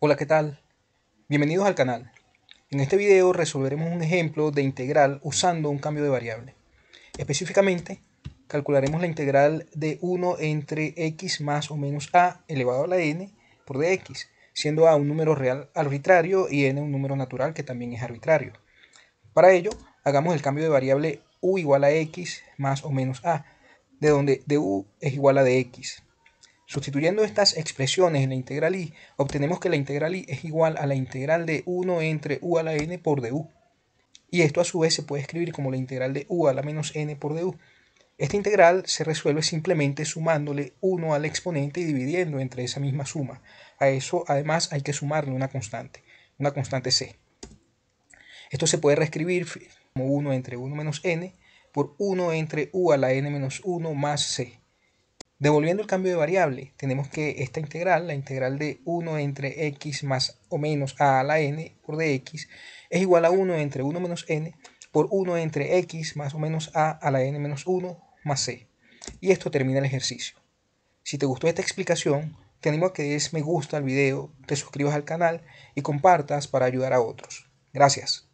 Hola, ¿qué tal? Bienvenidos al canal. En este video resolveremos un ejemplo de integral usando un cambio de variable. Específicamente, calcularemos la integral de 1 entre x más o menos a elevado a la n por dx, siendo a un número real arbitrario y n un número natural que también es arbitrario. Para ello, hagamos el cambio de variable u igual a x más o menos a, de donde du es igual a dx. Sustituyendo estas expresiones en la integral i, obtenemos que la integral i es igual a la integral de 1 entre u a la n por du. Y esto a su vez se puede escribir como la integral de u a la menos n por du. Esta integral se resuelve simplemente sumándole 1 al exponente y dividiendo entre esa misma suma. A eso además hay que sumarle una constante, una constante c. Esto se puede reescribir como 1 entre 1 menos n por 1 entre u a la n menos 1 más c. Devolviendo el cambio de variable, tenemos que esta integral, la integral de 1 entre x más o menos a a la n por dx, es igual a 1 entre 1 menos n por 1 entre x más o menos a a la n menos 1 más c. Y esto termina el ejercicio. Si te gustó esta explicación, te animo a que des me gusta al video, te suscribas al canal y compartas para ayudar a otros. Gracias.